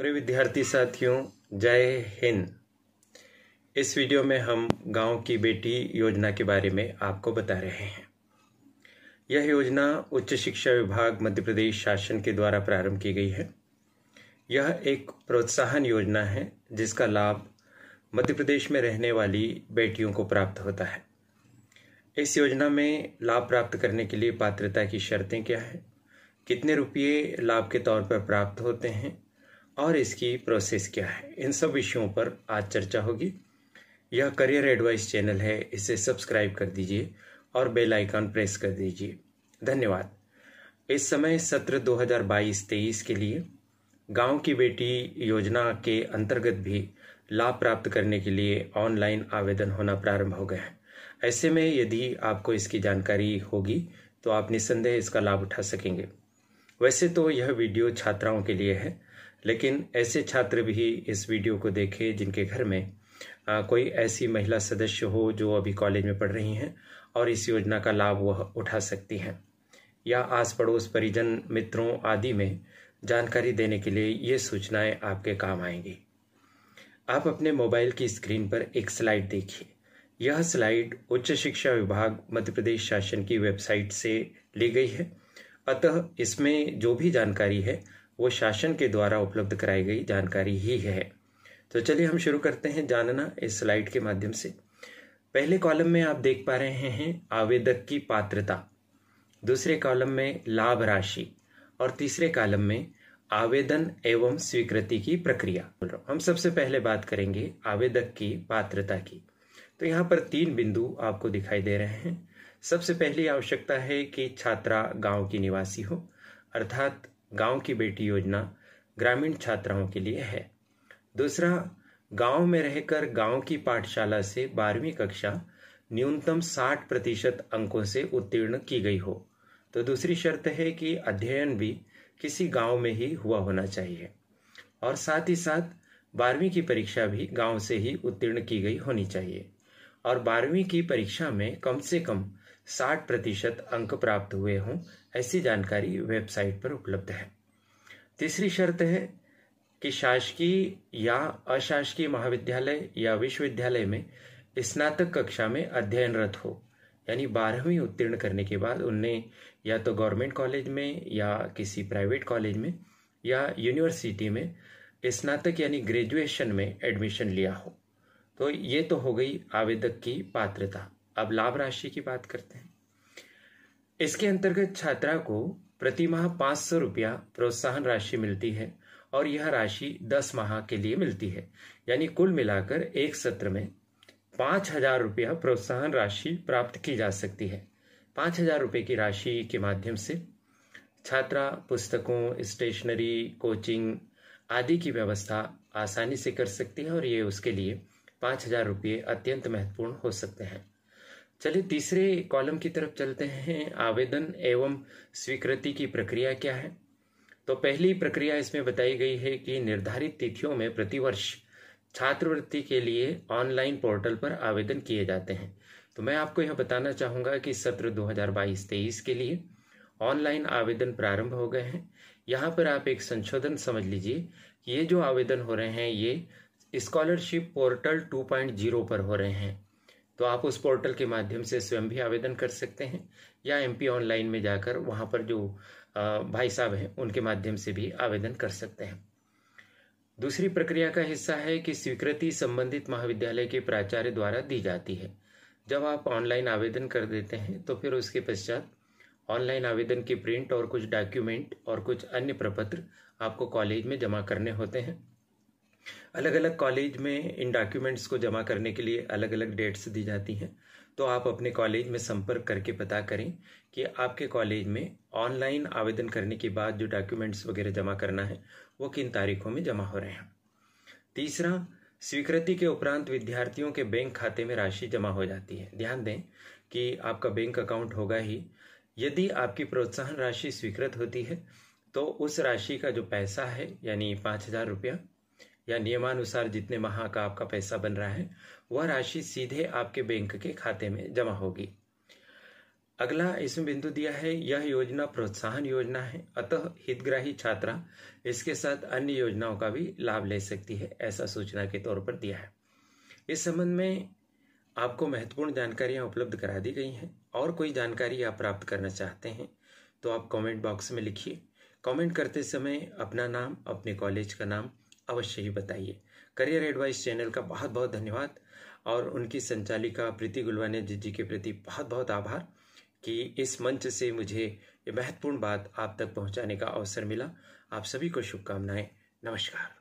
प्रिय विद्यार्थी साथियों जय हिंद इस वीडियो में हम गांव की बेटी योजना के बारे में आपको बता रहे हैं यह योजना उच्च शिक्षा विभाग मध्य प्रदेश शासन के द्वारा प्रारंभ की गई है यह एक प्रोत्साहन योजना है जिसका लाभ मध्य प्रदेश में रहने वाली बेटियों को प्राप्त होता है इस योजना में लाभ प्राप्त करने के लिए पात्रता की शर्तें क्या है कितने रुपये लाभ के तौर पर प्राप्त होते हैं और इसकी प्रोसेस क्या है इन सब विषयों पर आज चर्चा होगी यह करियर एडवाइस चैनल है इसे सब्सक्राइब कर दीजिए और बेल आइकन प्रेस कर दीजिए धन्यवाद इस समय सत्र 2022-23 के लिए गांव की बेटी योजना के अंतर्गत भी लाभ प्राप्त करने के लिए ऑनलाइन आवेदन होना प्रारंभ हो गया है ऐसे में यदि आपको इसकी जानकारी होगी तो आप निस्संदेह इसका लाभ उठा सकेंगे वैसे तो यह वीडियो छात्राओं के लिए है लेकिन ऐसे छात्र भी इस वीडियो को देखे जिनके घर में आ, कोई ऐसी महिला सदस्य हो जो अभी कॉलेज में पढ़ रही हैं और इस योजना का लाभ वह उठा सकती हैं या आस पड़ोस परिजन मित्रों आदि में जानकारी देने के लिए ये सूचनाएं आपके काम आएंगी आप अपने मोबाइल की स्क्रीन पर एक स्लाइड देखिए यह स्लाइड उच्च शिक्षा विभाग मध्य प्रदेश शासन की वेबसाइट से ली गई है अतः इसमें जो भी जानकारी है वो शासन के द्वारा उपलब्ध कराई गई जानकारी ही है तो चलिए हम शुरू करते हैं जानना इस स्लाइड के माध्यम से पहले कॉलम में आप देख पा रहे हैं आवेदक की पात्रता दूसरे कॉलम में लाभ राशि और तीसरे कॉलम में आवेदन एवं स्वीकृति की प्रक्रिया बोल रहा हम सबसे पहले बात करेंगे आवेदक की पात्रता की तो यहाँ पर तीन बिंदु आपको दिखाई दे रहे हैं सबसे पहली आवश्यकता है कि छात्रा गांव की निवासी हो अर्थात गांव की बेटी योजना ग्रामीण छात्राओं के लिए है दूसरा गांव में रहकर गांव की पाठशाला से बारहवीं कक्षा न्यूनतम 60 प्रतिशत अंकों से उत्तीर्ण की गई हो तो दूसरी शर्त है कि अध्ययन भी किसी गांव में ही हुआ होना चाहिए और साथ ही साथ बारहवीं की परीक्षा भी गांव से ही उत्तीर्ण की गई होनी चाहिए और बारहवीं की परीक्षा में कम से कम 60 प्रतिशत अंक प्राप्त हुए हों ऐसी जानकारी वेबसाइट पर उपलब्ध है तीसरी शर्त है कि शासकीय या अशासकीय महाविद्यालय या विश्वविद्यालय में स्नातक कक्षा में अध्ययनरत हो यानी बारहवीं उत्तीर्ण करने के बाद उनने या तो गवर्नमेंट कॉलेज में या किसी प्राइवेट कॉलेज में या यूनिवर्सिटी में स्नातक यानी ग्रेजुएशन में एडमिशन लिया हो तो ये तो हो गई आवेदक की पात्रता अब लाभ राशि की बात करते हैं इसके अंतर्गत छात्रा को प्रति माह पाँच सौ रुपया प्रोत्साहन राशि मिलती है और यह राशि दस माह के लिए मिलती है यानी कुल मिलाकर एक सत्र में पाँच हजार रुपया प्रोत्साहन राशि प्राप्त की जा सकती है पाँच हजार रुपये की राशि के माध्यम से छात्रा पुस्तकों स्टेशनरी कोचिंग आदि की व्यवस्था आसानी से कर सकती है और ये उसके लिए पाँच हजार रुपये अत्यंत महत्वपूर्ण हो सकते हैं चलिए तीसरे कॉलम की तरफ चलते हैं आवेदन एवं स्वीकृति की प्रक्रिया क्या है तो पहली प्रक्रिया इसमें बताई गई है कि निर्धारित तिथियों में प्रतिवर्ष छात्रवृत्ति के लिए ऑनलाइन पोर्टल पर आवेदन किए जाते हैं तो मैं आपको यह बताना चाहूँगा कि सत्र 2022-23 के लिए ऑनलाइन आवेदन प्रारंभ हो गए हैं यहाँ पर आप एक संशोधन समझ लीजिए ये जो आवेदन हो रहे हैं ये स्कॉलरशिप पोर्टल 2.0 पर हो रहे हैं तो आप उस पोर्टल के माध्यम से स्वयं भी आवेदन कर सकते हैं या एम ऑनलाइन में जाकर वहाँ पर जो भाई साहब हैं उनके माध्यम से भी आवेदन कर सकते हैं दूसरी प्रक्रिया का हिस्सा है कि स्वीकृति संबंधित महाविद्यालय के प्राचार्य द्वारा दी जाती है जब आप ऑनलाइन आवेदन कर देते हैं तो फिर उसके पश्चात ऑनलाइन आवेदन की प्रिंट और कुछ डॉक्यूमेंट और कुछ अन्य प्रपत्र आपको कॉलेज में जमा करने होते हैं अलग अलग कॉलेज में इन डॉक्यूमेंट्स को जमा करने के लिए अलग अलग डेट्स दी जाती हैं तो आप अपने कॉलेज में संपर्क करके पता करें कि आपके कॉलेज में ऑनलाइन आवेदन करने के बाद जो डॉक्यूमेंट्स वगैरह जमा करना है वो किन तारीखों में जमा हो रहे हैं तीसरा स्वीकृति के उपरांत विद्यार्थियों के बैंक खाते में राशि जमा हो जाती है ध्यान दें कि आपका बैंक अकाउंट होगा ही यदि आपकी प्रोत्साहन राशि स्वीकृत होती है तो उस राशि का जो पैसा है यानी पाँच हज़ार रुपया या नियमानुसार जितने माह का आपका पैसा बन रहा है वह राशि सीधे आपके बैंक के खाते में जमा होगी अगला इसमें बिंदु दिया है यह योजना प्रोत्साहन योजना है अतः हितग्राही छात्रा इसके साथ अन्य योजनाओं का भी लाभ ले सकती है ऐसा सूचना के तौर पर दिया है इस संबंध में आपको महत्वपूर्ण जानकारियां उपलब्ध करा दी गई हैं और कोई जानकारी आप प्राप्त करना चाहते हैं तो आप कमेंट बॉक्स में लिखिए कमेंट करते समय अपना नाम अपने कॉलेज का नाम अवश्य ही बताइए करियर एडवाइस चैनल का बहुत बहुत धन्यवाद और उनकी संचालिका प्रीति गुलवाने जी जी के प्रति बहुत बहुत आभार कि इस मंच से मुझे ये महत्वपूर्ण बात आप तक पहुंचाने का अवसर मिला आप सभी को शुभकामनाएं नमस्कार